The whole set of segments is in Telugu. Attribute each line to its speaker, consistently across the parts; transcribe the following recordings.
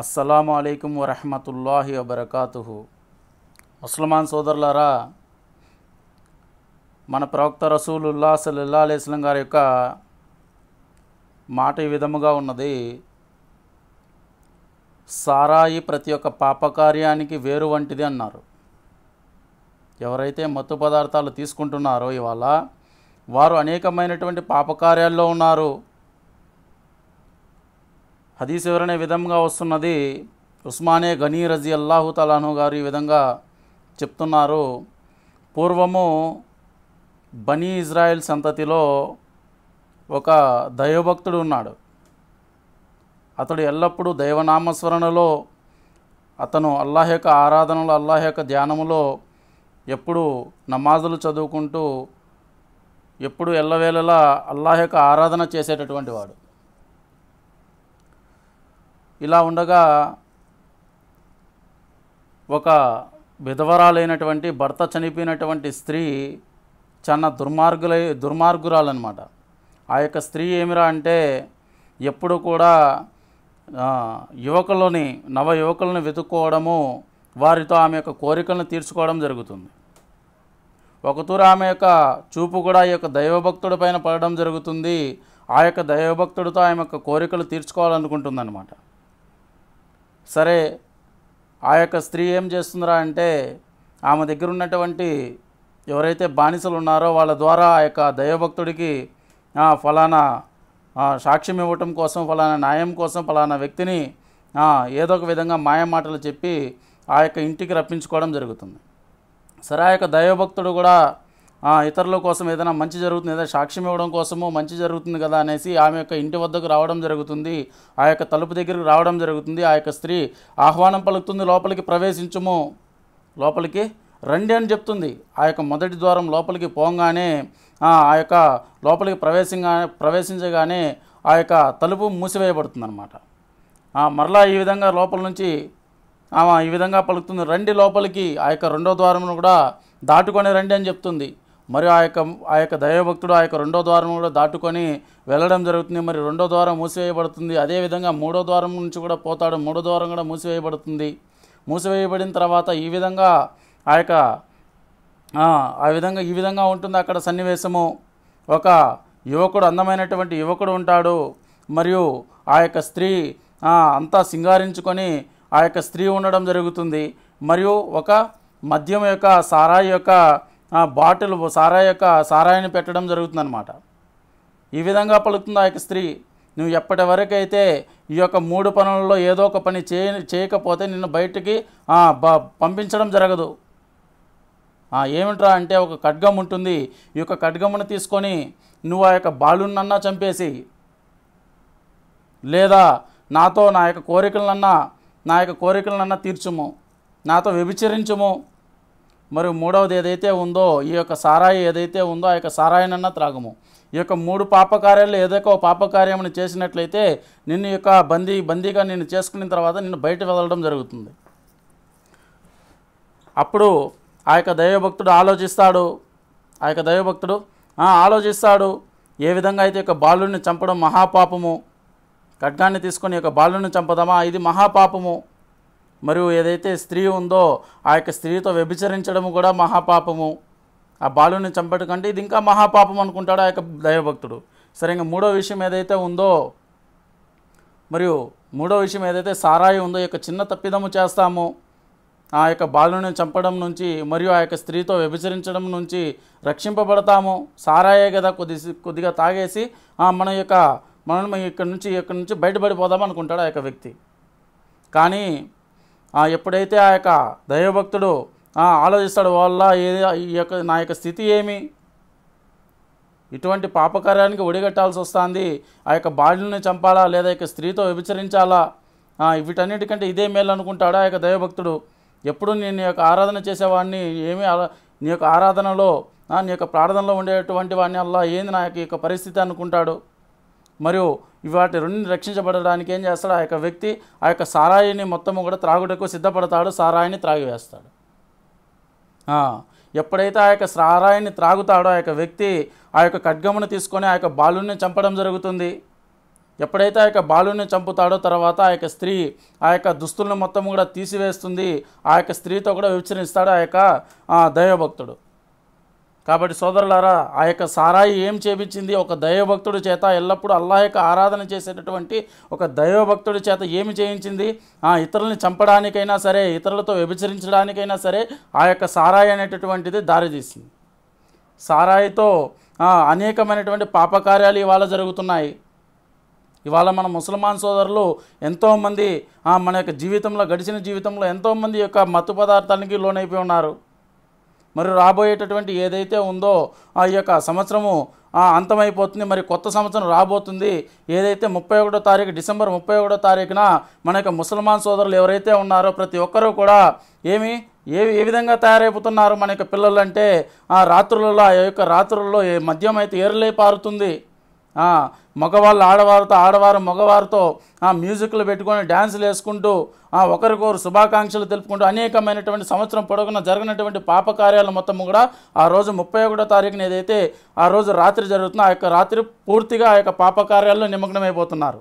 Speaker 1: అస్సలం అయికం వరహమతుల్లాహి వబర్కాతు ముస్లమాన్ సోదరులరా మన ప్రవక్త రసూలుల్లా సల్లా అలైస్లం గారి యొక్క మాట ఈ విధముగా ఉన్నది సారాయి ప్రతి ఒక్క పాపకార్యానికి వేరు వంటిది అన్నారు ఎవరైతే మత్తు పదార్థాలు తీసుకుంటున్నారో ఇవాళ వారు అనేకమైనటువంటి పాపకార్యాల్లో ఉన్నారు హదీస్ ఎవరనే విధంగా వస్తున్నది ఉస్మానే గనీ రజీ అల్లాహు తలాను గారు ఈ విధంగా చెప్తున్నారు పూర్వము బనీ ఇజ్రాయెల్ సంతతిలో ఒక దైవభక్తుడు ఉన్నాడు అతడు ఎల్లప్పుడూ దైవనామస్మరణలో అతను అల్లాహ యొక్క ఆరాధనలో అల్లాహ యొక్క ధ్యానములో ఎప్పుడు నమాజులు చదువుకుంటూ ఎప్పుడు ఎల్లవేళలా అల్లాహ యొక్క ఆరాధన చేసేటటువంటి వాడు ఇలా ఉండగా ఒక విధవరాలైనటువంటి భర్త చనిపోయినటువంటి స్త్రీ చాలా దుర్మార్గులై దుర్మార్గురాలన్నమాట ఆ యొక్క స్త్రీ ఏమిరా అంటే ఎప్పుడు కూడా యువకులని నవ యువకులను వెతుక్కోవడము వారితో ఆమె యొక్క కోరికలను తీర్చుకోవడం జరుగుతుంది ఒకతూరు ఆమె యొక్క చూపు కూడా ఈ యొక్క దైవభక్తుడి పైన పడడం జరుగుతుంది ఆ యొక్క దైవభక్తుడితో ఆమె యొక్క కోరికలు తీర్చుకోవాలనుకుంటుందన్నమాట సరే ఆ యొక్క స్త్రీ ఏం చేస్తుందిరా అంటే ఆమె దగ్గర ఉన్నటువంటి ఎవరైతే బానిసలు ఉన్నారో వాళ్ళ ద్వారా ఆ యొక్క దైవభక్తుడికి ఫలానా సాక్ష్యం ఇవ్వటం కోసం ఫలానా న్యాయం కోసం ఫలానా వ్యక్తిని ఏదో ఒక విధంగా మాయ మాటలు చెప్పి ఆ యొక్క ఇంటికి రప్పించుకోవడం జరుగుతుంది సరే ఆ యొక్క దైవభక్తుడు కూడా ఇతరుల కోసం ఏదైనా మంచి జరుగుతుంది ఏదైనా సాక్ష్యం ఇవ్వడం కోసము మంచి జరుగుతుంది కదా అనేసి ఆమె యొక్క ఇంటి వద్దకు రావడం జరుగుతుంది ఆ యొక్క తలుపు దగ్గరకు రావడం జరుగుతుంది ఆ యొక్క స్త్రీ ఆహ్వానం పలుకుతుంది లోపలికి ప్రవేశించము లోపలికి రండి అని చెప్తుంది ఆ యొక్క మొదటి ద్వారం లోపలికి పోగానే ఆ యొక్క లోపలికి ప్రవేశంగా ప్రవేశించగానే ఆ యొక్క తలుపు మూసివేయబడుతుంది అనమాట మరలా ఈ విధంగా లోపల నుంచి ఆమె ఈ విధంగా పలుకుతుంది రండి లోపలికి ఆ యొక్క రెండో ద్వారంను కూడా దాటుకొని రండి అని చెప్తుంది మరి ఆ యొక్క ఆ యొక్క దైవభక్తుడు ఆ యొక్క రెండో ద్వారం కూడా దాటుకొని వెళ్ళడం జరుగుతుంది మరి రెండో ద్వారం మూసివేయబడుతుంది అదేవిధంగా మూడో ద్వారం నుంచి కూడా పోతాడు మూడో ద్వారం కూడా మూసివేయబడుతుంది మూసివేయబడిన తర్వాత ఈ విధంగా ఆ యొక్క ఆ విధంగా ఈ విధంగా ఉంటుంది అక్కడ సన్నివేశము ఒక యువకుడు అందమైనటువంటి యువకుడు ఉంటాడు మరియు ఆ యొక్క స్త్రీ అంతా సింగారించుకొని ఆ యొక్క స్త్రీ ఉండడం జరుగుతుంది మరియు ఒక మద్యం యొక్క సారాయి యొక్క బాటిల్ సారా యొక్క సారాయిని పెట్టడం జరుగుతుందనమాట ఈ విధంగా పలుకుతుంది ఆ యొక్క స్త్రీ నువ్వు ఎప్పటి వరకైతే ఈ యొక్క మూడు పనులలో ఏదో ఒక పని చేయ చేయకపోతే నిన్ను బయటికి పంపించడం జరగదు ఏమిట్రా అంటే ఒక ఖడ్గం ఉంటుంది ఈ యొక్క ఖడ్గమును తీసుకొని నువ్వు ఆ యొక్క బాలునన్నా చంపేసి లేదా నాతో నా యొక్క కోరికలనన్నా నా యొక్క కోరికలనన్నా తీర్చుము నాతో వ్యభిచరించుము మరి మూడవది ఏదైతే ఉందో ఈ యొక్క సారాయి ఏదైతే ఉందో ఆ యొక్క సారాయినన్నా త్రాగము ఈ యొక్క మూడు పాపకార్యాలు ఏదైనా పాపకార్యమును చేసినట్లయితే నిన్ను యొక్క బందీ బందీగా నేను చేసుకున్న తర్వాత నిన్ను బయట వెళ్ళడం జరుగుతుంది అప్పుడు ఆ యొక్క దైవభక్తుడు ఆలోచిస్తాడు ఆ యొక్క దైవభక్తుడు ఆలోచిస్తాడు ఏ విధంగా అయితే యొక్క బాలుని చంపడం మహాపాపము ఖడ్గాన్ని తీసుకొని యొక్క బాలుని చంపదామా ఇది మహాపాపము మరియు ఏదైతే స్త్రీ ఉందో ఆ యొక్క స్త్రీతో వ్యభిచరించడం కూడా మహాపాపము ఆ బాలుని చంపడం కంటే ఇది ఇంకా మహాపాపం అనుకుంటాడు ఆ యొక్క దైవభక్తుడు సరే మూడో విషయం ఏదైతే ఉందో మరియు మూడో విషయం ఏదైతే సారాయి ఉందో యొక్క చిన్న తప్పిదము చేస్తాము ఆ యొక్క బాలుని చంపడం నుంచి మరియు ఆ యొక్క స్త్రీతో వ్యభిచరించడం నుంచి రక్షింపబడతాము సారాయే కదా కొద్ది కొద్దిగా తాగేసి మన యొక్క మనం ఇక్కడ నుంచి ఇక్కడ నుంచి బయటపడిపోదాం అనుకుంటాడు ఆ యొక్క వ్యక్తి కానీ ఎప్పుడైతే ఆ యొక్క దైవభక్తుడు ఆలోచిస్తాడు వల్ల ఏ ఈ యొక్క నా యొక్క స్థితి ఏమి ఇటువంటి పాపకార్యానికి ఒడిగట్టాల్సి వస్తుంది ఆ యొక్క బాలుని చంపాలా లేదా యొక్క స్త్రీతో వ్యభిచరించాలా వీటన్నిటికంటే ఇదే మేలు అనుకుంటాడు ఆ యొక్క దైవభక్తుడు ఎప్పుడు నేను యొక్క ఆరాధన చేసేవాడిని ఏమి నీ యొక్క ఆరాధనలో నీ యొక్క ప్రార్థనలో ఉండేటువంటి వాడిని అలా ఏంది నా యొక్క పరిస్థితి అనుకుంటాడు మరియు వాటి రెండు రక్షించబడడానికి ఏం చేస్తాడు ఆ యొక్క వ్యక్తి ఆ యొక్క సారాయిని మొత్తము కూడా త్రాగుటకు సిద్ధపడతాడు సారాయిని త్రాగివేస్తాడు ఎప్పుడైతే ఆ యొక్క సారాయిని త్రాగుతాడో ఆ యొక్క వ్యక్తి ఆ యొక్క ఖడ్గమును తీసుకొని ఆ యొక్క బాలుని చంపడం జరుగుతుంది ఎప్పుడైతే ఆ యొక్క బాలుని చంపుతాడో తర్వాత ఆ యొక్క స్త్రీ ఆ యొక్క దుస్తులను మొత్తం కూడా తీసివేస్తుంది ఆ యొక్క స్త్రీతో కూడా విచరిస్తాడు ఆ యొక్క దైవభక్తుడు కాబట్టి సోదరులారా ఆ యొక్క సారాయి ఏం చేపించింది ఒక దైవభక్తుడి చేత ఎల్లప్పుడూ అల్లా యొక్క ఆరాధన చేసేటటువంటి ఒక దైవభక్తుడి చేత ఏమి చేయించింది ఆ ఇతరులని చంపడానికైనా సరే ఇతరులతో వ్యభిచరించడానికైనా సరే ఆ యొక్క సారాయి అనేటటువంటిది దారితీసింది సారాయితో అనేకమైనటువంటి పాపకార్యాలు ఇవాళ జరుగుతున్నాయి ఇవాళ మన ముసల్మాన్ సోదరులు ఎంతోమంది మన యొక్క జీవితంలో గడిచిన జీవితంలో ఎంతోమంది యొక్క మత్తు పదార్థానికి లోనైపోయి ఉన్నారు మరి రాబోయేటటువంటి ఏదైతే ఉందో ఆ యొక్క సంవత్సరము అంతమైపోతుంది మరి కొత్త సంవత్సరం రాబోతుంది ఏదైతే ముప్పై ఒకటో తారీఖు డిసెంబర్ ముప్పై ఒకటో తారీఖున మన యొక్క ముసల్మాన్ సోదరులు ఎవరైతే ఉన్నారో ప్రతి ఒక్కరూ కూడా ఏమి ఏ ఏ విధంగా తయారైపోతున్నారు మన యొక్క పిల్లలు అంటే ఆ రాత్రులలో ఆ యొక్క రాత్రుల్లో మద్యం అయితే ఏరులై పారుతుంది మగవాళ్ళు ఆడవారితో ఆడవారు మగవారితో మ్యూజిక్లు పెట్టుకొని డ్యాన్సులు వేసుకుంటూ ఒకరికొకరు శుభాకాంక్షలు తెలుపుకుంటూ అనేకమైనటువంటి సంవత్సరం పొడవున జరిగినటువంటి పాపకార్యాలు మొత్తం కూడా ఆ రోజు ముప్పై ఒకటో తారీఖున ఏదైతే ఆ రోజు రాత్రి జరుగుతుందో ఆ యొక్క రాత్రి పూర్తిగా ఆ యొక్క పాపకార్యాల్లో నిమగ్నమైపోతున్నారు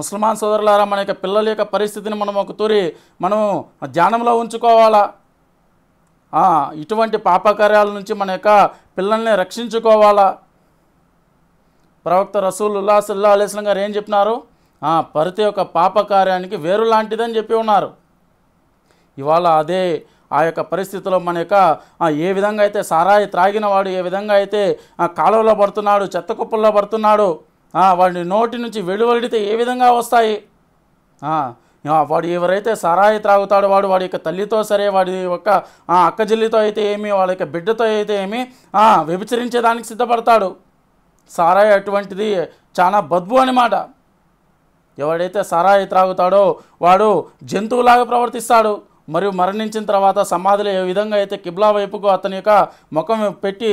Speaker 1: ముస్లిమాన్ సోదరులారా మన యొక్క పిల్లల యొక్క పరిస్థితిని మనం ఒక తూరి మనం ధ్యానంలో ఉంచుకోవాలా ఇటువంటి పాపకార్యాల నుంచి మన యొక్క పిల్లల్ని రక్షించుకోవాలా ప్రవక్త రసూలుల్లా సల్లా అలీస్లం గారు ఏం చెప్పినారు ప్రతి ఒక్క పాపకార్యానికి వేరు లాంటిదని చెప్పి ఉన్నారు ఇవాళ అదే ఆ యొక్క పరిస్థితిలో మన యొక్క ఏ విధంగా అయితే సారాయి త్రాగిన వాడు ఏ విధంగా అయితే కాలువలో పడుతున్నాడు చెత్త కుప్పల్లో పడుతున్నాడు వాడిని నోటి నుంచి వెలువడితే ఏ విధంగా వస్తాయి వాడు ఎవరైతే సారాయి త్రాగుతాడు వాడు వాడి యొక్క తల్లితో సరే వాడి యొక్క అక్కజల్లితో అయితే ఏమి వాళ్ళ యొక్క బిడ్డతో అయితే ఏమి వ్యభిచరించేదానికి సిద్ధపడతాడు సారాయి అటువంటిది చాలా బద్బు అనమాట ఎవడైతే సారాయి త్రాగుతాడో వాడు జంతువులాగా ప్రవర్తిస్తాడు మరియు మరణించిన తర్వాత సమాధులు ఏ విధంగా అయితే కిబ్లా వైపుకు అతని యొక్క ముఖం పెట్టి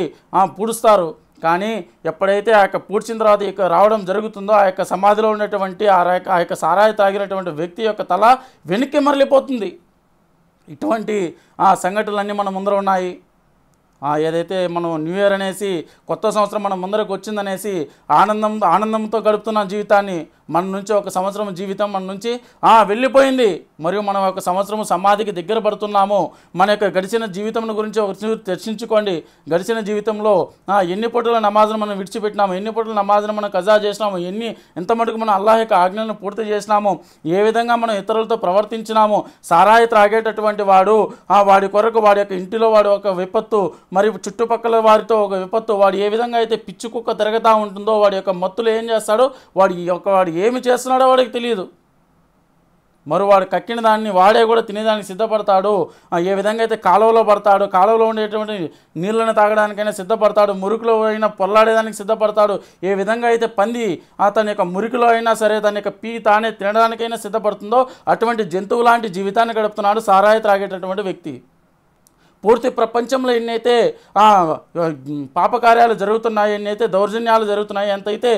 Speaker 1: పూడుస్తారు కానీ ఎప్పుడైతే ఆ యొక్క పూడ్చిన తర్వాత ఇక రావడం జరుగుతుందో ఆ యొక్క సమాధిలో ఉన్నటువంటి ఆ యొక్క ఆ యొక్క సారాయి తాగినటువంటి వ్యక్తి యొక్క తల వెనక్కి మరలిపోతుంది ఇటువంటి ఆ సంఘటనలన్నీ మన ముందర ఉన్నాయి ఏదైతే మనం న్యూ ఇయర్ అనేసి కొత్త సంవత్సరం మనం ముందరకు వచ్చిందనేసి ఆనందం ఆనందంతో గడుపుతున్న జీవితాన్ని మన నుంచి ఒక సంవత్సరం జీవితం మన నుంచి వెళ్ళిపోయింది మరియు మనం ఒక సంవత్సరం సమాధికి దగ్గర పడుతున్నాము మన యొక్క గడిచిన జీవితం గురించి ఒక చర్చించుకోండి గడిచిన జీవితంలో ఎన్ని పూటల నమాజ్ను మనం విడిచిపెట్టినాము ఎన్ని పూటల నమాజ్ను మనం కజా చేసినాము ఎన్ని ఎంత మటుకు మనం అల్లాహ యొక్క ఆజ్ఞలను పూర్తి చేసినాము ఏ విధంగా మనం ఇతరులతో ప్రవర్తించినాము సారాయి త్రాగేటటువంటి వాడు వాడి కొరకు వాడి యొక్క ఇంటిలో వాడు ఒక విపత్తు మరియు చుట్టుపక్కల వారితో ఒక విపత్తు వాడు ఏ విధంగా అయితే పిచ్చుకుక్క కుక్క తిరగతా ఉంటుందో వాడి యొక్క మత్తులు ఏం చేస్తాడో వాడి యొక్క వాడి ఏమి చేస్తున్నాడో వాడికి తెలియదు మరోవాడు వాడు కక్కిన దాన్ని వాడే కూడా తినేదానికి సిద్ధపడతాడు ఏ విధంగా అయితే కాలువలో పడతాడు కాలువలో ఉండేటువంటి నీళ్ళని తాగడానికైనా సిద్ధపడతాడు మురుకులో అయినా పొల్లాడేదానికి సిద్ధపడతాడు ఏ విధంగా అయితే పంది అతని యొక్క మురికిలో అయినా సరే తన యొక్క పీ తానే తినడానికైనా సిద్ధపడుతుందో అటువంటి జంతువు లాంటి జీవితాన్ని గడుపుతున్నాడు సారాయి త్రాగేటటువంటి వ్యక్తి పూర్తి ప్రపంచంలో ఎన్నైతే పాపకార్యాలు జరుగుతున్నాయి ఎన్నైతే దౌర్జన్యాలు జరుగుతున్నాయి ఎంతైతే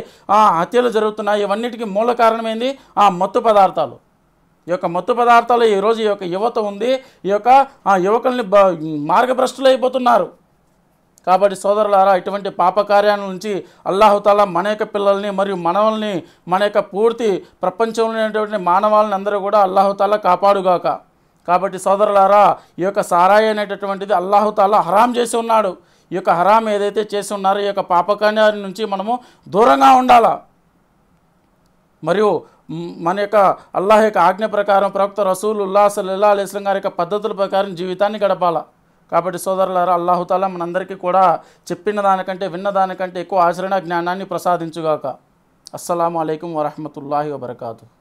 Speaker 1: హత్యలు జరుగుతున్నాయి ఇవన్నిటికీ మూల కారణమైంది ఆ మత్తు పదార్థాలు ఈ యొక్క మత్తు పదార్థాలు ఈరోజు ఈ యొక్క యువత ఉంది ఈ యొక్క యువకుల్ని మార్గభ్రష్టులు అయిపోతున్నారు కాబట్టి సోదరులారా ఇటువంటి పాపకార్యాల నుంచి అల్లాహుతాలా మన యొక్క పిల్లల్ని మరియు మనవల్ని మన యొక్క పూర్తి ప్రపంచంలో ఉన్నటువంటి మానవాళ్ళని అందరూ కూడా అల్లాహుతాలా కాపాడుగాక కాబట్టి సోదరులారా ఈ యొక్క సారాయి అనేటటువంటిది అల్లాహుతాలా హరాం చేసి ఉన్నాడు ఈ యొక్క హరాం ఏదైతే చేసి ఉన్నారో ఈ యొక్క పాపకాన్ని నుంచి మనము దూరంగా ఉండాలా మరియు మన యొక్క అల్లాహ యొక్క ఆజ్ఞ ప్రకారం ప్రవక్త రసూల్ ఉల్లా సల్లా అలీస్లం గారి యొక్క పద్ధతుల ప్రకారం జీవితాన్ని గడపాలా కాబట్టి సోదరులారా అల్లాహుతాలా మనందరికీ కూడా చెప్పిన దానికంటే విన్న దానికంటే ఎక్కువ ఆచరణ జ్ఞానాన్ని ప్రసాదించుగాక అస్సలం అయికం వరహమతుల్లాహి వబర్కాతు